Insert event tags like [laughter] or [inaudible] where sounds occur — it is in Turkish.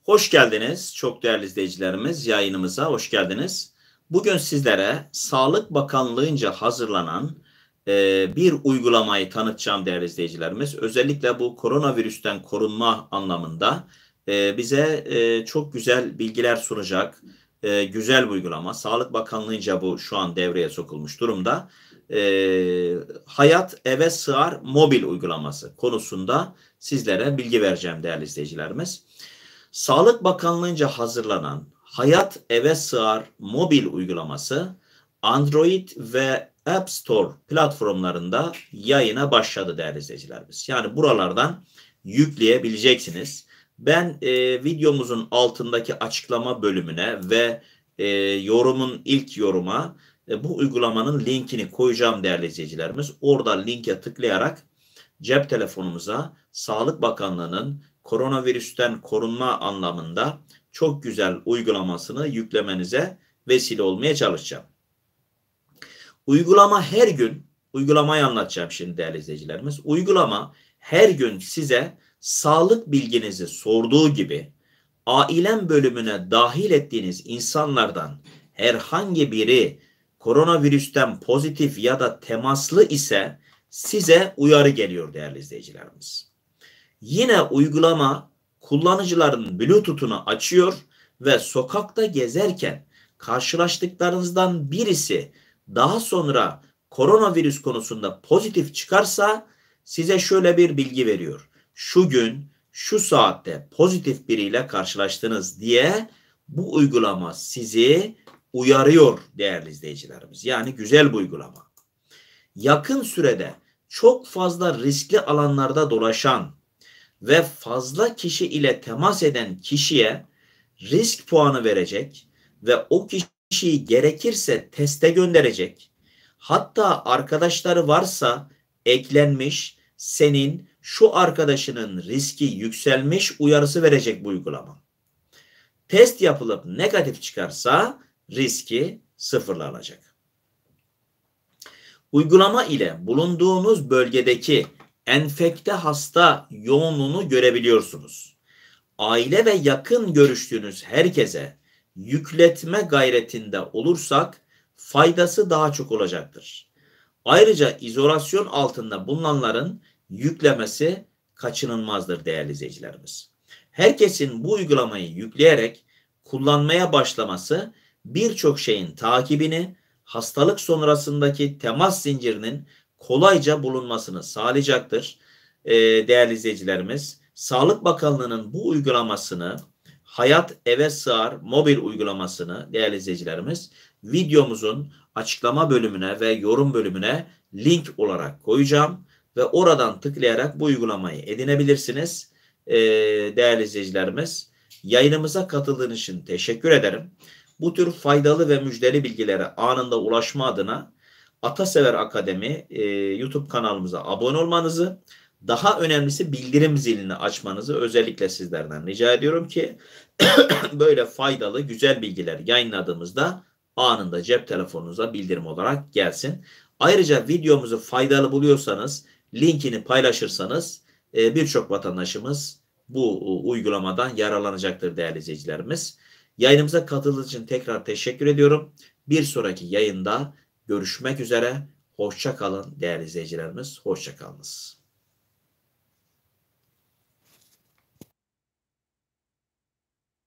Hoş geldiniz çok değerli izleyicilerimiz yayınımıza hoş geldiniz. Bugün sizlere Sağlık Bakanlığı'nca hazırlanan e, bir uygulamayı tanıtacağım değerli izleyicilerimiz. Özellikle bu koronavirüsten korunma anlamında e, bize e, çok güzel bilgiler sunacak e, güzel bir uygulama. Sağlık Bakanlığı'nca bu şu an devreye sokulmuş durumda. E, Hayat Eve Sığar Mobil uygulaması konusunda sizlere bilgi vereceğim değerli izleyicilerimiz. Sağlık Bakanlığı'nca hazırlanan Hayat Eve Sığar mobil uygulaması Android ve App Store platformlarında yayına başladı değerli izleyicilerimiz. Yani buralardan yükleyebileceksiniz. Ben e, videomuzun altındaki açıklama bölümüne ve e, yorumun ilk yoruma e, bu uygulamanın linkini koyacağım değerli izleyicilerimiz. Orada linke tıklayarak cep telefonumuza Sağlık Bakanlığı'nın koronavirüsten korunma anlamında çok güzel uygulamasını yüklemenize vesile olmaya çalışacağım. Uygulama her gün, uygulamayı anlatacağım şimdi değerli izleyicilerimiz. Uygulama her gün size sağlık bilginizi sorduğu gibi ailem bölümüne dahil ettiğiniz insanlardan herhangi biri koronavirüsten pozitif ya da temaslı ise size uyarı geliyor değerli izleyicilerimiz. Yine uygulama kullanıcıların Bluetooth'unu açıyor ve sokakta gezerken karşılaştıklarınızdan birisi daha sonra koronavirüs konusunda pozitif çıkarsa size şöyle bir bilgi veriyor. Şu gün şu saatte pozitif biriyle karşılaştınız diye bu uygulama sizi uyarıyor değerli izleyicilerimiz. Yani güzel bir uygulama. Yakın sürede çok fazla riskli alanlarda dolaşan ve fazla kişi ile temas eden kişiye risk puanı verecek ve o kişiyi gerekirse teste gönderecek. Hatta arkadaşları varsa eklenmiş senin şu arkadaşının riski yükselmiş uyarısı verecek bu uygulama. Test yapılıp negatif çıkarsa riski sıfırlanacak. Uygulama ile bulunduğunuz bölgedeki enfekte hasta yoğunluğunu görebiliyorsunuz. Aile ve yakın görüştüğünüz herkese yükletme gayretinde olursak faydası daha çok olacaktır. Ayrıca izolasyon altında bulunanların yüklemesi kaçınılmazdır değerli izleyicilerimiz. Herkesin bu uygulamayı yükleyerek kullanmaya başlaması birçok şeyin takibini, hastalık sonrasındaki temas zincirinin kolayca bulunmasını sağlayacaktır e, değerli izleyicilerimiz. Sağlık Bakanlığı'nın bu uygulamasını Hayat Eve Sığar mobil uygulamasını değerli izleyicilerimiz videomuzun açıklama bölümüne ve yorum bölümüne link olarak koyacağım ve oradan tıklayarak bu uygulamayı edinebilirsiniz e, değerli izleyicilerimiz. Yayınımıza katıldığınız için teşekkür ederim. Bu tür faydalı ve müjdeli bilgilere anında ulaşma adına Atasever Akademi e, YouTube kanalımıza abone olmanızı, daha önemlisi bildirim zilini açmanızı özellikle sizlerden rica ediyorum ki [coughs] böyle faydalı güzel bilgiler yayınladığımızda anında cep telefonunuza bildirim olarak gelsin. Ayrıca videomuzu faydalı buluyorsanız linkini paylaşırsanız e, birçok vatandaşımız bu uygulamadan yararlanacaktır değerli izleyicilerimiz. Yayınımıza katıldığınız için tekrar teşekkür ediyorum. Bir sonraki yayında Görüşmek üzere. Hoşça kalın değerli izleyicilerimiz. Hoşça kalınız.